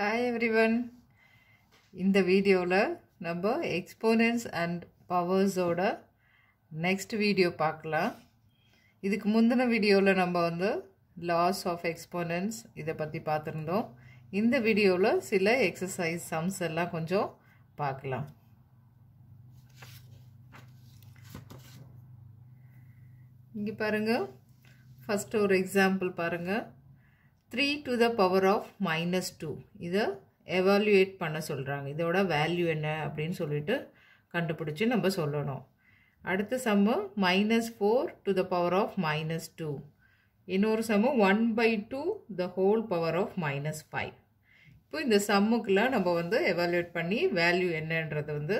Hi everyone இந்த வீடியோவில் நம்ம எக்ஸ்போனன்ஸ் அண்ட் பவர்ஸோட நெக்ஸ்ட் வீடியோ பார்க்கலாம் இதுக்கு முந்தின வீடியோவில் நம்ம வந்து லாஸ் ஆஃப் எக்ஸ்போனன்ஸ் இதை பற்றி பார்த்துருந்தோம் இந்த வீடியோவில் சில எக்ஸசைஸ் சம்ஸ் எல்லாம் கொஞ்சம் பார்க்கலாம் இங்கே பாருங்கள் ஃபஸ்ட்டு ஒரு எக்ஸாம்பிள் பாருங்கள் three to the power of minus two இதை எவால்யூவேட் பண்ண சொல்கிறாங்க இதோட வேல்யூ என்ன அப்படின்னு சொல்லிட்டு கண்டுபிடிச்சி நம்ம சொல்லணும் அடுத்த sum minus four to the power of minus two இன்னொரு sum one by two the whole power of minus five இப்போ இந்த சம்முக்கெலாம் நம்ம வந்து எவால்யூட் பண்ணி வேல்யூ என்னன்றதை வந்து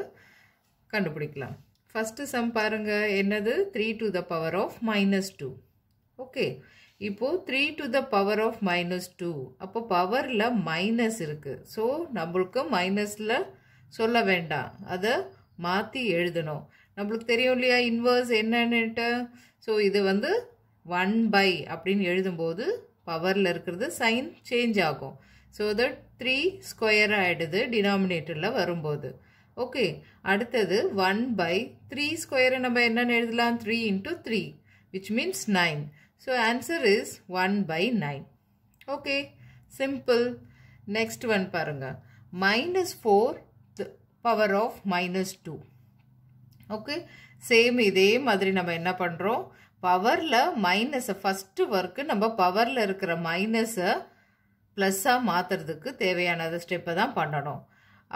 கண்டுபிடிக்கலாம் ஃபஸ்ட்டு சம் பாருங்கள் என்னது three to the power of minus two okay இப்போது three to the power of minus two அப்போ பவரில் மைனஸ் இருக்குது ஸோ நம்மளுக்கு மைனஸில் சொல்ல வேண்டாம் அதை மாற்றி எழுதணும் நம்மளுக்கு தெரியும் இல்லையா இன்வர்ஸ் என்னன்னுட்டு ஸோ இது வந்து ஒன் பை அப்படின்னு எழுதும்போது பவரில் இருக்கிறது சைன் சேஞ்ச் ஆகும் ஸோ தட் த்ரீ ஸ்கொயர் ஆகிடுது டினாமினேட்டரில் வரும்போது ஓகே அடுத்தது ஒன் பை த்ரீ ஸ்கொயரை நம்ம என்னென்னு எழுதலாம் three into three which means nine So answer is 1 by 9. Okay, simple. Next one பாருங்க. Minus 4 the power of minus 2. Okay, same இதே மாதிரி நம்ம என்ன பண்ணுறோம் பவரில் மைனஸை ஃபஸ்ட்டு ஒர்க்கு நம்ம பவரில் இருக்கிற மைனஸை ப்ளஸ்ஸாக மாற்றுறதுக்கு தேவையானது ஸ்டெப்பை தான் பண்ணணும்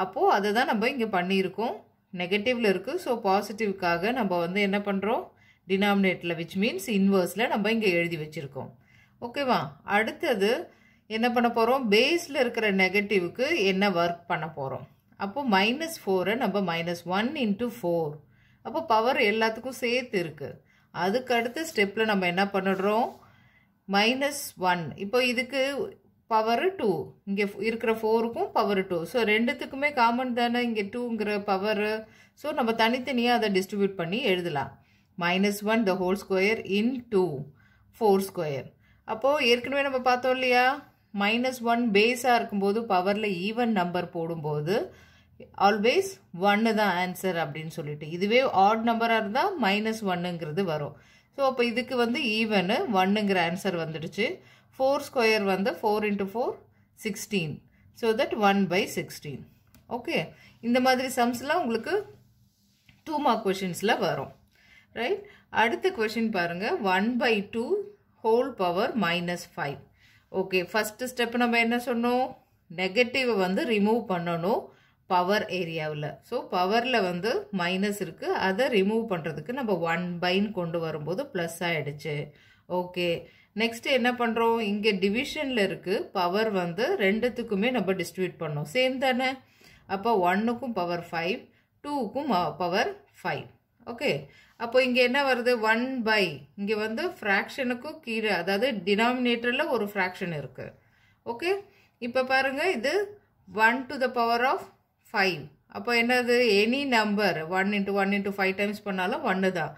அப்போது அதை தான் நம்ம இங்கே பண்ணியிருக்கோம் நெகட்டிவில் இருக்குது ஸோ பாசிட்டிவ்க்காக நம்ம வந்து என்ன பண்ணுறோம் டினாமினேட்டரில் விச் மீன்ஸ் இன்வர்ஸில் நம்ம இங்கே எழுதி வச்சுருக்கோம் ஓகேவா அடுத்தது என்ன பண்ண போகிறோம் பேஸில் இருக்கிற நெகட்டிவுக்கு என்ன ஒர்க் பண்ண போகிறோம் அப்போது மைனஸ் ஃபோரை நம்ம மைனஸ் ஒன் இன்ட்டு ஃபோர் அப்போ பவர் எல்லாத்துக்கும் சேர்த்து இருக்குது அதுக்கு அடுத்த ஸ்டெப்பில் நம்ம என்ன பண்ணுறோம் மைனஸ் ஒன் இப்போ இதுக்கு பவர் டூ இங்கே இருக்கிற ஃபோருக்கும் பவர் டூ ஸோ ரெண்டுத்துக்குமே காமன் தானே இங்கே டூங்கிற பவர் ஸோ நம்ம தனித்தனியாக அதை டிஸ்ட்ரிபியூட் பண்ணி எழுதலாம் minus one the whole square into four square அப்போது ஏற்கனவே நம்ம பார்த்தோம் இல்லையா மைனஸ் ஒன் பேஸாக இருக்கும்போது பவரில் ஈவன் நம்பர் போடும்போது ஆல்வேஸ் ஒன்று தான் ஆன்சர் அப்படின்னு சொல்லிட்டு இதுவே ஆட் நம்பராக இருந்தால் மைனஸ் ஒன்னுங்கிறது வரும் ஸோ அப்போ இதுக்கு வந்து ஈவனு ஒன்னுங்கிற ஆன்சர் வந்துடுச்சு ஃபோர் ஸ்கொயர் வந்து four into four sixteen so that one by sixteen okay இந்த மாதிரி சம்ஸ்லாம் உங்களுக்கு டூ மார்க் கொஷின்ஸில் வரும் ரைட் அடுத்த கொஷின் பாருங்கள் one by two whole power minus five okay first step நம்ம என்ன சொன்னோம் நெகட்டிவை வந்து ரிமூவ் பண்ணணும் பவர் ஏரியாவில் ஸோ பவரில் வந்து மைனஸ் இருக்குது அதை ரிமூவ் பண்ணுறதுக்கு நம்ம ஒன் பைன்னு கொண்டு வரும்போது ப்ளஸ் ஆகிடுச்சு ஓகே நெக்ஸ்ட்டு என்ன பண்ணுறோம் இங்கே டிவிஷனில் இருக்குது பவர் வந்து ரெண்டுத்துக்குமே நம்ம டிஸ்ட்ரிபியூட் பண்ணோம் சேம் தானே அப்போ ஒன்னுக்கும் பவர் ஃபைவ் டூவுக்கும் பவர் ஃபைவ் ஓகே அப்போ இங்கே என்ன வருது ஒன் பை இங்கே வந்து ஃப்ராக்ஷனுக்கும் கீழே அதாவது டினாமினேட்டரில் ஒரு ஃப்ராக்ஷன் இருக்குது ஓகே இப்போ பாருங்கள் இது one to the power of five அப்போ என்னது any number one into one into five times பண்ணாலும் ஒன்று தான்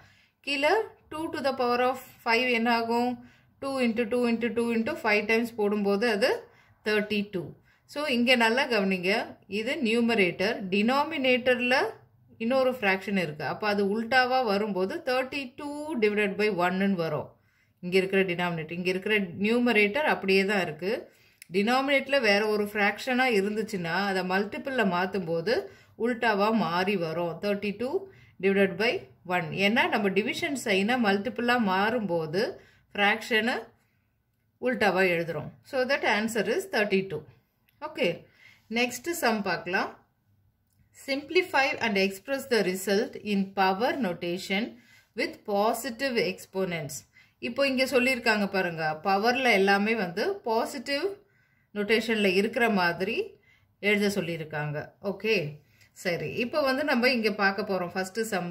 கீழே two to the power of five என்ன ஆகும் two into two into two into five times போடும்போது அது தேர்ட்டி டூ ஸோ இங்கே நல்லா கவனிங்க இது நியூமரேட்டர் டினாமினேட்டரில் இன்னொரு ஃப்ராக்ஷன் இருக்குது அப்போ அது உல்ட்டாவாக வரும்போது தேர்ட்டி டூ டிவைடட் பை ஒன்னுன்னு வரும் இங்கே இருக்கிற டினாமினேட் இங்கே இருக்கிற நியூமரேட்டர் அப்படியே தான் இருக்குது டினாமினேட்டில் வேறு ஒரு ஃப்ராக்ஷனாக இருந்துச்சுன்னா அதை மல்டிப்பிளில் மாற்றும் போது உல்ட்டாவாக மாறி வரும் thirty two divided by one ஏன்னா நம்ம டிவிஷன் சைனை மல்டிப்புளாக மாறும்போது ஃப்ராக்ஷனு உல்ட்டாவாக எழுதுகிறோம் so that answer is thirty two okay next sum பார்க்கலாம் Simplify and express the result in power notation with positive exponents. இப்போ இங்கே சொல்லியிருக்காங்க பாருங்க பவரில் எல்லாமே வந்து பாசிட்டிவ் நொட்டேஷனில் இருக்கிற மாதிரி எழுத சொல்லியிருக்காங்க ஓகே சரி இப்போ வந்து நம்ம இங்கே பார்க்க போகிறோம் first sum,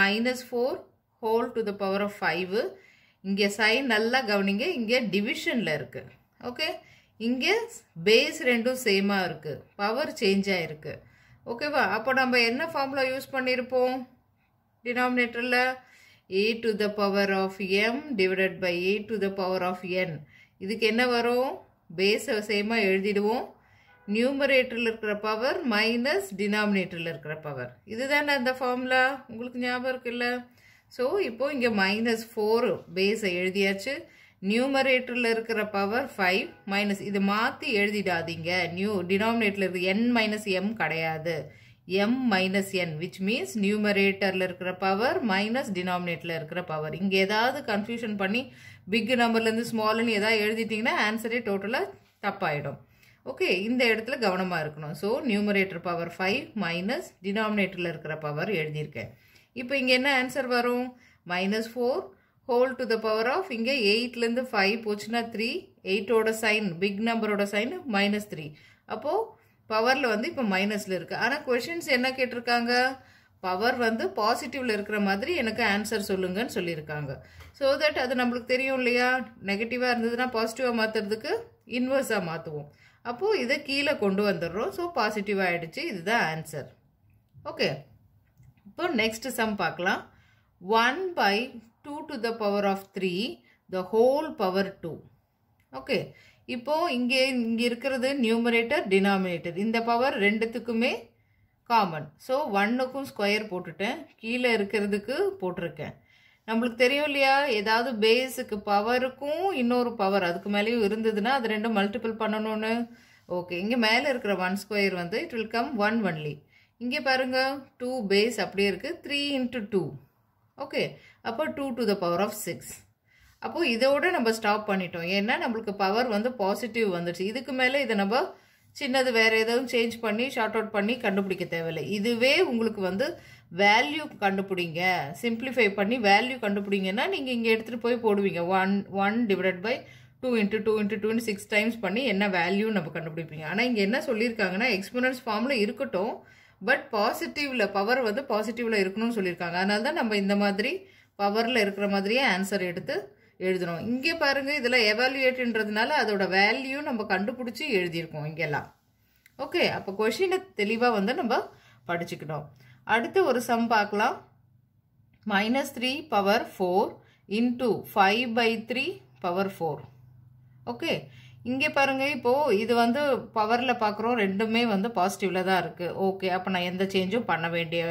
minus four whole to the power of 5, இங்கே சைன் நல்லா கவனிங்க இங்கே டிவிஷனில் இருக்குது ஓகே இங்கே பேஸ் ரெண்டும் சேமாக இருக்கு பவர் சேஞ்ச் ஆகிருக்கு ஓகேவா அப்போ நம்ம என்ன ஃபார்முலா யூஸ் பண்ணியிருப்போம் டினாமினேட்டரில் A to the power of M divided by A to the power of N இதுக்கு என்ன வரும் பேஸை சேமாக எழுதிடுவோம் நியூமரேட்டரில் இருக்கிற பவர் மைனஸ் டினாமினேட்டரில் இருக்கிற பவர் இதுதானே அந்த ஃபார்முலா உங்களுக்கு ஞாபகம் இருக்குல்ல ஸோ இப்போது இங்கே மைனஸ் ஃபோர் பேஸை எழுதியாச்சு நியூமரேட்டரில் இருக்கிற பவர் ஃபைவ் மைனஸ் இது மாற்றி எழுதிடாதீங்க நியூ டினாமினேட்டரில் இருக்கிற என் மைனஸ் எம் கிடையாது M minus N which means நியூமரேட்டரில் இருக்கிற பவர் மைனஸ் டினாமினேட்டரில் இருக்கிற பவர் இங்கே ஏதாவது கன்ஃபியூஷன் பண்ணி பிக் நம்பர்லேருந்து ஸ்மால்னு ஏதாவது எழுதிட்டிங்கன்னா ஆன்சரே டோட்டலாக தப்பாயிடும் ஓகே இந்த இடத்துல கவனமாக இருக்கணும் so numerator power five minus டினாமினேட்டரில் இருக்கிற பவர் எழுதியிருக்கேன் இப்போ இங்கே என்ன ஆன்சர் வரும் minus four whole to the power of இங்கே எயிட்லேருந்து ஃபைவ் போச்சுன்னா த்ரீ எயிட்டோட சைன் பிக் நம்பரோட சைன் மைனஸ் த்ரீ அப்போது பவரில் வந்து இப்போ மைனஸில் இருக்குது ஆனால் கொஷின்ஸ் என்ன கேட்டிருக்காங்க பவர் வந்து பாசிட்டிவில் இருக்கிற மாதிரி எனக்கு ஆன்சர் சொல்லுங்கன்னு சொல்லியிருக்காங்க ஸோ தட் அது நம்மளுக்கு தெரியும் இல்லையா நெகட்டிவாக இருந்ததுன்னா பாசிட்டிவாக மாற்றுறதுக்கு இன்வர்ஸாக மாற்றுவோம் அப்போது இதை கீழே கொண்டு வந்துடுறோம் ஸோ பாசிட்டிவ் ஆகிடுச்சு இதுதான் ஆன்சர் ஓகே இப்போ நெக்ஸ்ட் சம் பார்க்கலாம் one by two to the power of three the whole power two okay இப்போது இங்கே இங்கே இருக்கிறது நியூமரேட்டர் டினாமினேட்டர் இந்த பவர் ரெண்டுத்துக்குமே காமன் ஸோ ஒன்னுக்கும் ஸ்கொயர் போட்டுட்டேன் கீழே இருக்கிறதுக்கு போட்டிருக்கேன் நம்மளுக்கு தெரியும் இல்லையா ஏதாவது பேஸுக்கு பவருக்கும் இன்னொரு பவர் அதுக்கு மேலேயும் இருந்ததுன்னா அது ரெண்டும் மல்டிபிள் பண்ணணும்னு ஓகே இங்கே மேலே இருக்கிற ஒன் ஸ்கொயர் வந்து it will come one only இங்கே பாருங்கள் டூ பேஸ் அப்படியே இருக்குது த்ரீ இன்ட்டு டூ ஓகே அப்போ two to the power of six அப்போது இதோட நம்ம ஸ்டாப் பண்ணிட்டோம் ஏன்னா நம்மளுக்கு பவர் வந்து பாசிட்டிவ் வந்துடுச்சு இதுக்கு மேலே இதை நம்ம சின்னது வேறு எதுவும் சேஞ்ச் பண்ணி ஷார்ட் அவுட் பண்ணி கண்டுபிடிக்க தேவையில்லை இதுவே உங்களுக்கு வந்து வேல்யூ கண்டுபிடிங்க சிம்பிளிஃபை பண்ணி வேல்யூ கண்டுபிடிங்கன்னா நீங்கள் இங்கே எடுத்துகிட்டு போய் போடுவீங்க one one divide by two into two into டூன்னு சிக்ஸ் டைம்ஸ் பண்ணி என்ன வேல்யூ நம்ம கண்டுபிடிப்பீங்க ஆனால் இங்கே என்ன சொல்லியிருக்காங்கன்னா எக்ஸ்பீரியன்ஸ் ஃபார்மில் இருக்கட்டும் பட் பாசிட்டிவில் பவர் வந்து பாசிட்டிவில் இருக்கணும்னு சொல்லியிருக்காங்க அதனால தான் நம்ம இந்த மாதிரி பவரில் இருக்கிற மாதிரியே ஆன்சர் எடுத்து எழுதணும் இங்கே பாருங்கள் இதில் எவால்யூட்டுன்றதுனால அதோட வேல்யூ நம்ம கண்டுபிடிச்சி எழுதியிருக்கோம் இங்கெல்லாம் ஓகே அப்போ கொஷினை தெளிவாக வந்து நம்ம படிச்சுக்கணும் அடுத்து ஒரு சம் பார்க்கலாம் minus three power four into five by three power four okay இங்கே பாருங்கள் இப்போது இது வந்து பவரில் பார்க்குறோம் ரெண்டுமே வந்து பாசிட்டிவில் தான் இருக்குது ஓகே அப்போ நான் எந்த சேஞ்சும் பண்ண வேண்டிய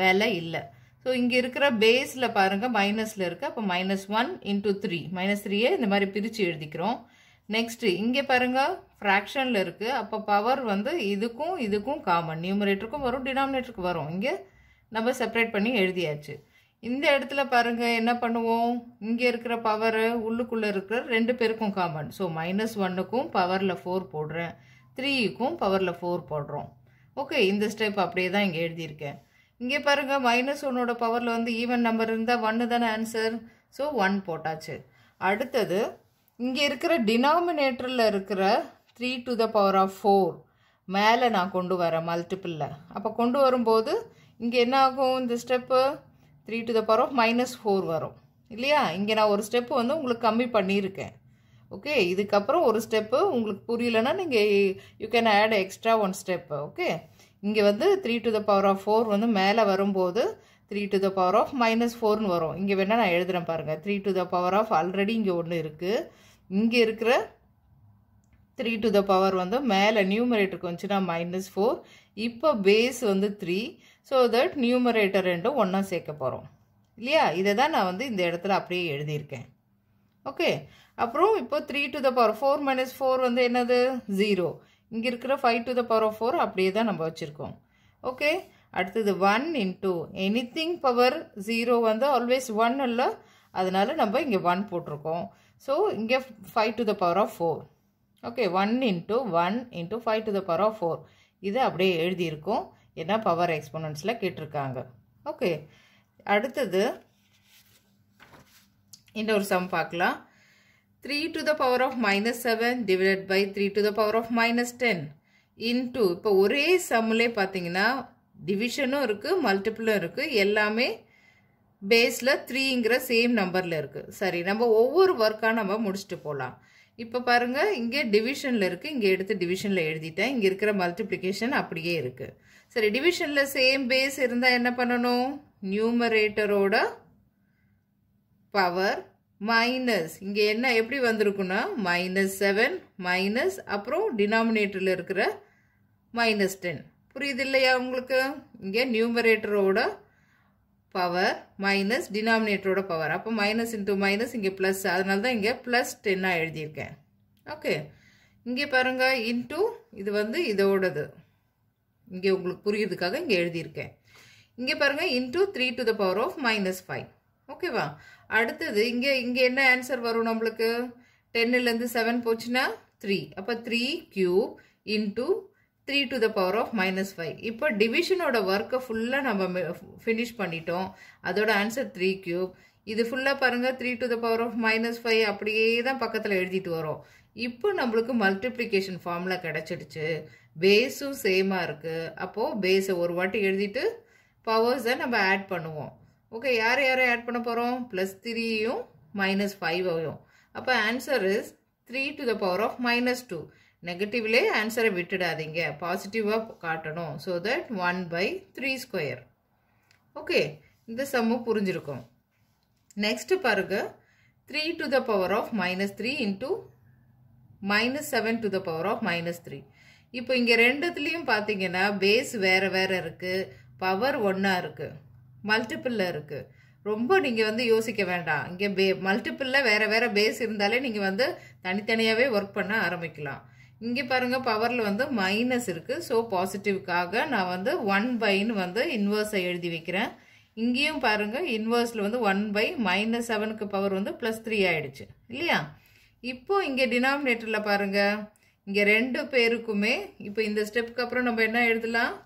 வேலை இல்லை ஸோ இங்கே இருக்கிற பேஸில் பாருங்கள் மைனஸில் இருக்குது அப்போ minus one into three minus த்ரீயே இந்த மாதிரி பிரித்து எழுதிக்கிறோம் நெக்ஸ்ட்டு இங்கே பாருங்கள் ஃப்ராக்ஷனில் இருக்குது அப்போ பவர் வந்து இதுக்கும் இதுக்கும் காமன் நியூமரேட்டருக்கும் வரும் டினாமினேட்டருக்கு வரும் இங்கே நம்ம செப்பரேட் பண்ணி எழுதியாச்சு இந்த இடத்துல பாருங்கள் என்ன பண்ணுவோம் இங்கே இருக்கிற பவரு உள்ளுக்குள்ளே இருக்கிற ரெண்டு பேருக்கும் காமன் ஸோ மைனஸ் ஒன்னுக்கும் பவரில் ஃபோர் போடுறேன் த்ரீக்கும் பவரில் ஃபோர் போடுறோம் ஓகே இந்த ஸ்டெப் அப்படியே தான் இங்கே எழுதியிருக்கேன் இங்கே பாருங்கள் மைனஸ் ஒன்னோட பவரில் வந்து ஈவன் நம்பர் இருந்தால் ஒன்று தானே ஆன்சர் ஸோ ஒன் போட்டாச்சு அடுத்தது இங்கே இருக்கிற டினாமினேட்டரில் இருக்கிற three to the power of four மேலே நான் கொண்டு வரேன் மல்டிப்பிளில் அப்போ கொண்டு வரும்போது இங்கே என்ன ஆகும் இந்த step three to the power of minus four வரும் இல்லையா இங்கே நான் ஒரு ஸ்டெப்பு வந்து உங்களுக்கு கம்மி பண்ணியிருக்கேன் ஓகே இதுக்கப்புறம் ஒரு ஸ்டெப்பு உங்களுக்கு புரியலன்னா நீங்கள் you can add extra one step okay இங்கே வந்து three to the power of four வந்து மேலே வரும்போது three to the power of minus ஃபோர்னு வரும் இங்கே வேணால் நான் எழுதுகிறேன் பாருங்கள் three to the power of already இங்கே ஒன்று இருக்குது இங்கே இருக்கிற த்ரீ டு த பவர் வந்து மேலே நியூமரேட்டருக்கு வந்துச்சுன்னா மைனஸ் ஃபோர் இப்போ பேஸ் வந்து த்ரீ ஸோ தட் நியூமரேட்டர் ரெண்டும் ஒன்றா சேர்க்க போகிறோம் இல்லையா இதை தான் நான் வந்து இந்த இடத்துல அப்படியே எழுதியிருக்கேன் ஓகே அப்புறம் இப்போ three to the power four minus four வந்து என்னது ஜீரோ இங்கே இருக்கிற five to the power of four அப்படியே தான் நம்ம வச்சுருக்கோம் ஓகே அடுத்தது one into anything power zero வந்து ஆல்வேஸ் ஒன் இல்லை அதனால் நம்ம இங்கே ஒன் போட்டிருக்கோம் ஸோ இங்கே five to the power of four okay one into one into five to the power of four இது அப்படியே எழுதியிருக்கோம் ஏன்னா பவர் எக்ஸ்போனன்ஸில் கேட்டிருக்காங்க ஓகே அடுத்தது இன்னொரு சம் பார்க்கலாம் 3 to the power of minus 7 divided by 3 to the power of minus 10 into இப்போ ஒரே சம்மிலே பார்த்தீங்கன்னா டிவிஷனும் இருக்குது மல்டிப்புளும் இருக்குது எல்லாமே பேஸில் த்ரீங்கிற சேம் நம்பரில் இருக்குது சரி நம்ம ஒவ்வொரு ஒர்க்காக நம்ம முடிச்சுட்டு போகலாம் இப்போ பாருங்கள் இங்கே டிவிஷனில் இருக்குது இங்கே எடுத்து டிவிஷனில் எழுதிட்டேன் இங்கே இருக்கிற மல்டிப்ளிகேஷன் அப்படியே இருக்குது சரி டிவிஷனில் சேம் பேஸ் இருந்தால் என்ன பண்ணணும் நியூமரேட்டரோட பவர் மைனஸ் இங்கே என்ன எப்படி வந்திருக்குன்னா மைனஸ் செவன் மைனஸ் அப்புறம் டினாமினேட்டரில் இருக்கிற மைனஸ் டென் புரியுது இல்லையா உங்களுக்கு இங்கே நியூமரேட்டரோட பவர் மைனஸ் டினாமினேட்டரோட பவர் அப்போ மைனஸ் இன்ட்டு மைனஸ் இங்கே ப்ளஸ் அதனால தான் இங்கே ப்ளஸ் டென்னாக எழுதியிருக்கேன் ஓகே இங்கே பாருங்கள் இன்ட்டு இது வந்து இதோடது இங்கே உங்களுக்கு புரியுறதுக்காக இங்கே எழுதியிருக்கேன் இங்கே பாருங்கள் into three to the power of minus five ஓகேவா அடுத்தது இங்கே இங்கே என்ன ஆன்சர் வரும் நம்மளுக்கு இருந்து செவன் போச்சுன்னா த்ரீ அப்போ three cube into three to the power of minus five இப்போ டிவிஷனோட ஒர்க்கை ஃபுல்லாக நம்ம ஃபினிஷ் பண்ணிட்டோம் அதோட ஆன்சர் த்ரீ கியூப் இது ஃபுல்லாக பாருங்கள் three to the power of minus five அப்படியே தான் பக்கத்தில் எழுதிட்டு வரோம் இப்போ நம்மளுக்கு மல்டிப்ளிகேஷன் ஃபார்மில் கிடச்சிடுச்சு பேஸும் சேமாக இருக்குது அப்போது பேஸை ஒரு வாட்டி எழுதிட்டு பவர்ஸை நம்ம ஆட் பண்ணுவோம் ஓகே யார் யாரை ஆட் பண்ண போகிறோம் ப்ளஸ் த்ரீயும் மைனஸ் ஃபைவையும் அப்போ answer is three to the power of minus two நெகட்டிவ்லே ஆன்சரை விட்டுடாதீங்க பாசிட்டிவாக காட்டணும் so that one by three square okay இந்த சம்மு புரிஞ்சிருக்கும் நெக்ஸ்ட்டு பாருங்க three to the power of minus three into minus seven to the power of minus three இப்போ இங்கே ரெண்டுத்துலேயும் பார்த்தீங்கன்னா பேஸ் வேறு வேறு இருக்குது பவர் ஒன்றா இருக்குது மல்டிப்புளில் இருக்குது ரொம்ப நீங்கள் வந்து யோசிக்க வேண்டாம் இங்கே பே மல்டிப்புளில் வேறு வேறு பேஸ் இருந்தாலே நீங்கள் வந்து தனித்தனியாகவே ஒர்க் பண்ண ஆரம்பிக்கலாம் இங்கே பாருங்கள் பவரில் வந்து மைனஸ் இருக்குது ஸோ பாசிட்டிவ்க்காக நான் வந்து ஒன் பைன்னு வந்து இன்வர்ஸை எழுதி வைக்கிறேன் இங்கேயும் பாருங்கள் இன்வர்ஸில் வந்து ஒன் பை மைனஸ் செவனுக்கு பவர் வந்து ப்ளஸ் த்ரீ ஆகிடுச்சு இல்லையா இப்போது இங்கே டினாமினேட்டரில் பாருங்கள் இங்கே ரெண்டு பேருக்குமே இப்போ இந்த ஸ்டெப்புக்கு அப்புறம் நம்ம என்ன எழுதலாம்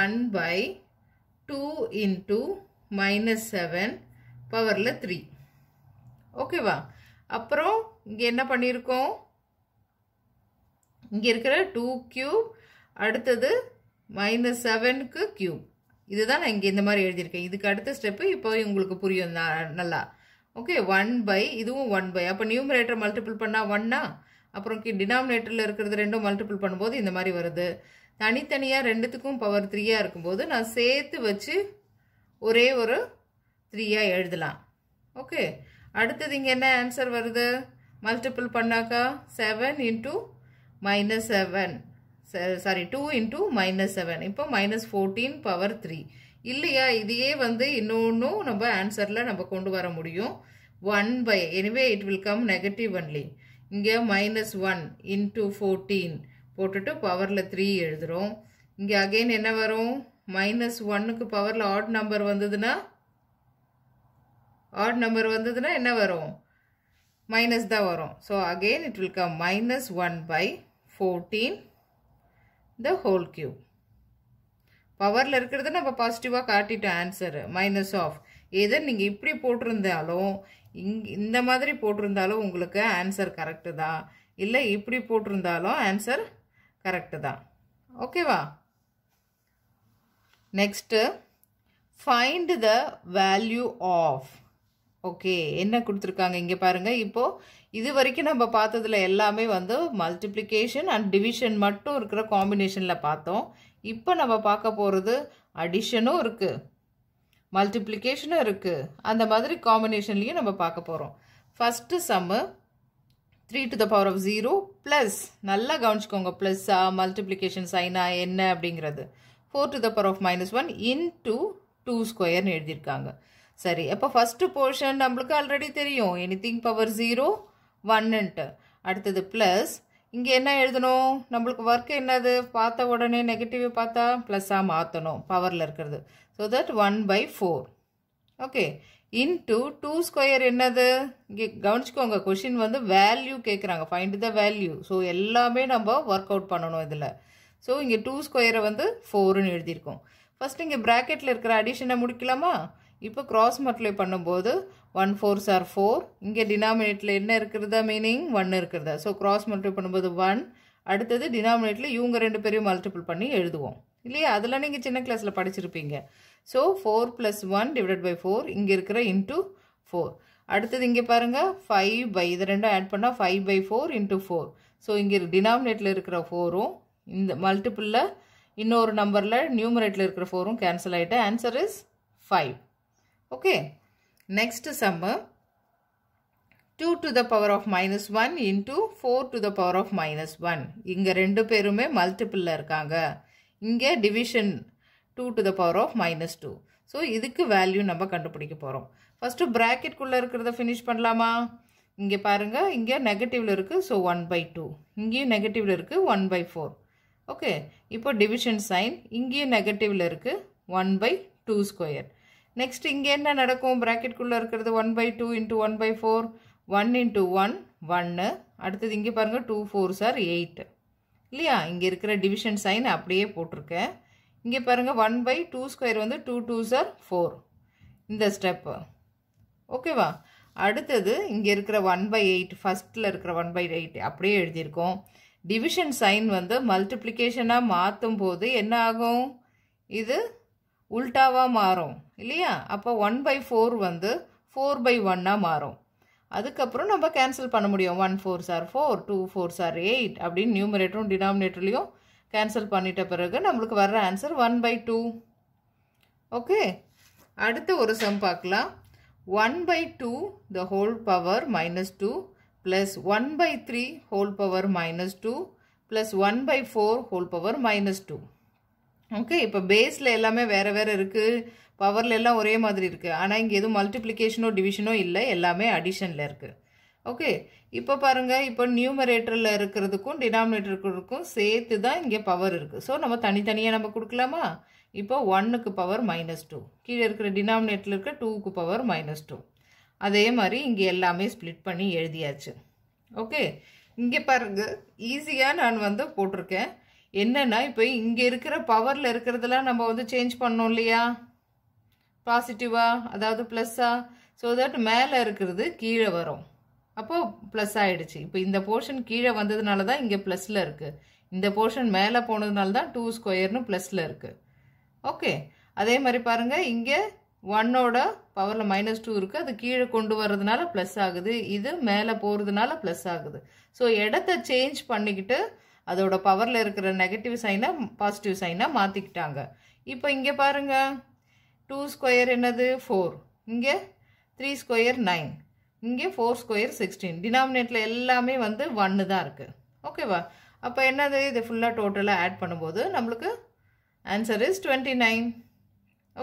one by two into minus seven பவரில் த்ரீ ஓகேவா அப்புறம் இங்கே என்ன பண்ணியிருக்கோம் இங்கே இருக்கிற டூ க்யூப் அடுத்தது மைனஸ் செவனுக்கு க்யூப் இதுதான் நான் இங்கே இந்த மாதிரி எழுதியிருக்கேன் இதுக்கு அடுத்த ஸ்டெப்பு இப்போ உங்களுக்கு புரியும் நல்லா ஓகே ஒன் பை இதுவும் ஒன் பை அப்போ நியூமரேட்டர் மல்டிபிள் பண்ணால் ஒன்னா அப்புறம் டினாமினேட்டரில் இருக்கிறது ரெண்டும் மல்டிபிள் பண்ணும்போது இந்த மாதிரி வருது தனித்தனியாக ரெண்டுத்துக்கும் பவர் த்ரீயாக இருக்கும்போது நான் சேர்த்து வச்சு ஒரே ஒரு த்ரீயாக எழுதலாம் ஓகே அடுத்தது இங்கே என்ன ஆன்சர் வருது மல்டிப்புள் பண்ணாக்கா seven into minus seven sorry two into minus seven இப்போ மைனஸ் ஃபோர்டீன் பவர் த்ரீ இல்லையா இதையே வந்து இன்னொன்றும் நம்ம ஆன்சரில் நம்ம கொண்டு வர முடியும் one by anyway it will come negative only இங்கே மைனஸ் ஒன் இன்ட்டு ஃபோர்டீன் போட்டுட்டு பவரில் த்ரீ எழுதுகிறோம் இங்கே அகெயின் என்ன வரும் மைனஸ் ஒன்னுக்கு பவரில் ஆட் நம்பர் வந்ததுன்னா ஆட் நம்பர் வந்ததுன்னா என்ன வரும் மைனஸ் தான் வரும் so again it will come minus one by fourteen the whole cube பவரில் இருக்கிறத நம்ம பாசிட்டிவாக காட்டிட்டோம் ஆன்சரு மைனஸ் ஆஃப் எதை நீங்கள் இப்படி போட்டிருந்தாலும் இங் இந்த மாதிரி போட்டிருந்தாலும் உங்களுக்கு ஆன்சர் கரெக்டு தான் இல்லை இப்படி போட்டிருந்தாலும் ஆன்சர் கரெக்டு தான் ஓகேவா next find the value of okay என்ன கொடுத்துருக்காங்க இங்கே பாருங்கள் இப்போது இது வரைக்கும் நம்ம பார்த்ததில் எல்லாமே வந்து மல்டிப்ளிகேஷன் அண்ட் டிவிஷன் மட்டும் இருக்கிற காம்பினேஷனில் பார்த்தோம் இப்போ நம்ம பார்க்க போகிறது அடிஷனும் இருக்குது மல்டிப்ளிகேஷனும் இருக்குது அந்த மாதிரி காம்பினேஷன்லேயும் நம்ம பார்க்க போகிறோம் first sum three to the power of zero plus நல்லா கவனிச்சுக்கோங்க ப்ளஸ்ஸா மல்டிப்ளிகேஷன் சைனா என்ன அப்படிங்கிறது four to the power of minus one into two ஸ்கொயர்னு எழுதியிருக்காங்க சரி அப்போ ஃபஸ்ட்டு போர்ஷன் நம்மளுக்கு ஆல்ரெடி தெரியும் எனி திங் பவர் ஜீரோ ஒன்னுன்ட்டு அடுத்தது ப்ளஸ் இங்கே என்ன எழுதணும் நம்மளுக்கு ஒர்க் என்னது பார்த்த உடனே நெகட்டிவ் பார்த்தா ப்ளஸ்ஸாக மாற்றணும் பவரில் இருக்கிறது so that one by four okay into two square என்னது இங்கே கவனிச்சுக்கோங்க கொஷின் வந்து வேல்யூ கேட்குறாங்க ஃபைண்ட் த வேல்யூ ஸோ எல்லாமே நம்ம ஒர்க் அவுட் பண்ணணும் இதில் ஸோ இங்கே டூ ஸ்கொயரை வந்து ஃபோருன்னு எழுதியிருக்கோம் ஃபஸ்ட்டு இங்கே ப்ராக்கெட்டில் இருக்கிற அடிஷனை முடிக்கலாமா இப்போ க்ராஸ் மட்டிலே பண்ணும்போது ஒன் ஃபோர் சார் ஃபோர் இங்கே டினாமினேட்டில் என்ன இருக்கிறதா மீனிங் ஒன் இருக்கிறதா ஸோ க்ராஸ் மல்டிப்ளை பண்ணும்போது ஒன் அடுத்தது டினாமினேட்டில் இவங்க ரெண்டு பேரையும் மல்டிபிள் பண்ணி எழுதுவோம் இல்லையா அதெல்லாம் நீங்கள் சின்ன கிளாஸில் படிச்சிருப்பீங்க so four plus one divide by four இங்கே இருக்கிற இன்ட்டு ஃபோர் அடுத்தது இங்கே பாருங்கள் ஃபைவ் பை இது ரெண்டும் ஆட் பண்ணால் five by four into four so இங்கே டினாமினேட்டில் இருக்கிற ஃபோரும் இந்த மல்டிப்புளில் இன்னொரு நம்பரில் நியூமரேட்டில் இருக்கிற ஃபோரும் கேன்சல் ஆகிட்டு answer is five okay next sum two to the power of minus one into four to the power of minus one இங்கே ரெண்டு பேருமே மல்டிப்புளில் இருக்காங்க இங்கே division two to the power of minus two so இதுக்கு வேல்யூ நம்ம கண்டுபிடிக்க போகிறோம் ஃபஸ்ட்டு குள்ளே இருக்கிறத ஃபினிஷ் பண்ணலாமா இங்கே பாருங்கள் இங்கே நெகட்டிவில் இருக்குது ஸோ ஒன் பை டூ இங்கேயும் நெகட்டிவில் இருக்குது ஒன் பை ஃபோர் ஓகே இப்போ டிவிஷன் சைன் இங்கேயும் நெகட்டிவில் இருக்குது one by two square next இங்கே என்ன நடக்கும் ப்ராக்கெட்குள்ளே இருக்கிறது one by two into one by four one into one ஒன்று அடுத்தது இங்கே பாருங்கள் டூ ஃபோர் சார் எயிட்டு இல்லையா இங்கே இருக்கிற டிவிஷன் சைன் அப்படியே போட்டிருக்கேன் இங்கே பாருங்கள் ஒன் பை டூ ஸ்கொயர் வந்து டூ டூ சார் ஃபோர் இந்த ஸ்டெப்பு ஓகேவா அடுத்தது இங்கே இருக்கிற ஒன் பை எயிட் ஃபஸ்ட்டில் இருக்கிற ஒன் பை எயிட் அப்படியே எழுதியிருக்கோம் டிவிஷன் சைன் வந்து மல்டிப்ளிகேஷனாக மாற்றும் போது என்ன ஆகும் இது உல்டாவாக மாறும் இல்லையா அப்போ ஒன் பை ஃபோர் வந்து ஃபோர் பை ஒன்னாக மாறும் அதுக்கப்புறம் நம்ம கேன்சல் பண்ண முடியும் ஒன் ஃபோர் சார் ஃபோர் டூ ஃபோர் சார் எயிட் அப்படின்னு நியூமரேட்டரும் டினாமினேட்டர்லேயும் கேன்சல் பண்ணிட்ட பிறகு நம்மளுக்கு வர்ற answer one by two okay அடுத்து ஒரு சம் பார்க்கலாம் one by two the whole power minus two plus one by three whole power minus two plus one by four whole power minus two okay இப்போ பேஸில் எல்லாமே வேறு வேறு இருக்குது பவரில் எல்லாம் ஒரே மாதிரி இருக்குது ஆனால் இங்கே எதுவும் மல்டிப்ளிகேஷனோ டிவிஷனோ இல்லை எல்லாமே அடிஷனில் இருக்குது ஓகே இப்போ பாருங்கள் இப்போ நியூமரேட்டரில் இருக்கிறதுக்கும் டினாமினேட்டருக்கும் சேர்த்து தான் இங்கே பவர் இருக்குது ஸோ நம்ம தனித்தனியாக நம்ம கொடுக்கலாமா இப்போ ஒன்னுக்கு பவர் மைனஸ் டூ கீழே இருக்கிற டினாமினேட்டரில் இருக்க டூக்கு பவர் மைனஸ் டூ அதே மாதிரி இங்கே எல்லாமே ஸ்ப்ளிட் பண்ணி எழுதியாச்சு ஓகே இங்கே பாருங்க ஈஸியாக நான் வந்து போட்டிருக்கேன் என்னென்னா இப்போ இங்கே இருக்கிற பவரில் இருக்கிறதெல்லாம் நம்ம வந்து சேஞ்ச் பண்ணோம் இல்லையா பாசிட்டிவாக அதாவது ப்ளஸ்ஸாக ஸோ தட் மேலே இருக்கிறது கீழே வரும் அப்போது ப்ளஸ் ஆகிடுச்சு இப்போ இந்த போர்ஷன் கீழே வந்ததுனால தான் இங்கே ப்ளஸ்ஸில் இருக்குது இந்த போர்ஷன் மேலே போனதுனால தான் டூ ஸ்கொயர்னு ப்ளஸில் இருக்குது ஓகே அதே மாதிரி பாருங்கள் இங்கே ஒன்னோட பவரில் மைனஸ் டூ இருக்குது அது கீழே கொண்டு வர்றதுனால ப்ளஸ் ஆகுது இது மேலே போகிறதுனால ப்ளஸ் ஆகுது ஸோ இடத்த சேஞ்ச் பண்ணிக்கிட்டு அதோட பவரில் இருக்கிற நெகட்டிவ் சைனை பாசிட்டிவ் சைனாக மாற்றிக்கிட்டாங்க இப்போ இங்கே பாருங்கள் டூ ஸ்கொயர் என்னது ஃபோர் இங்கே த்ரீ ஸ்கொயர் நைன் இங்கே ஃபோர் ஸ்கொயர் சிக்ஸ்டீன் டினாமினேட்டில் எல்லாமே வந்து ஒன்று தான் இருக்குது ஓகேவா அப்போ என்னது இது ஃபுல்லாக டோட்டலாக ஆட் பண்ணும்போது நம்மளுக்கு answer is twenty nine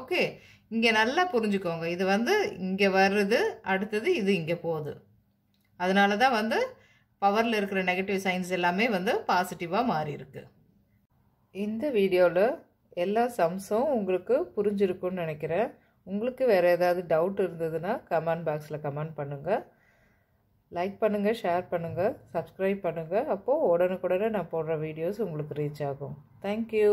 okay இங்கே நல்லா புரிஞ்சுக்கோங்க இது வந்து இங்கே வர்றது அடுத்தது இது இங்கே போகுது அதனால தான் வந்து பவரில் இருக்கிற நெகட்டிவ் சயின்ஸ் எல்லாமே வந்து பாசிட்டிவாக மாறி இருக்கு இந்த வீடியோவில் எல்லா சம்ஸும் உங்களுக்கு புரிஞ்சிருக்கும்னு நினைக்கிறேன் உங்களுக்கு வேறு ஏதாவது டவுட் இருந்ததுன்னா கமெண்ட் பாக்ஸில் கமெண்ட் பண்ணுங்கள் லைக் பண்ணுங்கள் ஷேர் பண்ணுங்கள் சப்ஸ்கிரைப் பண்ணுங்கள் அப்போது உடனுக்குடனே நான் போடுற வீடியோஸ் உங்களுக்கு ரீச் ஆகும் தேங்க்யூ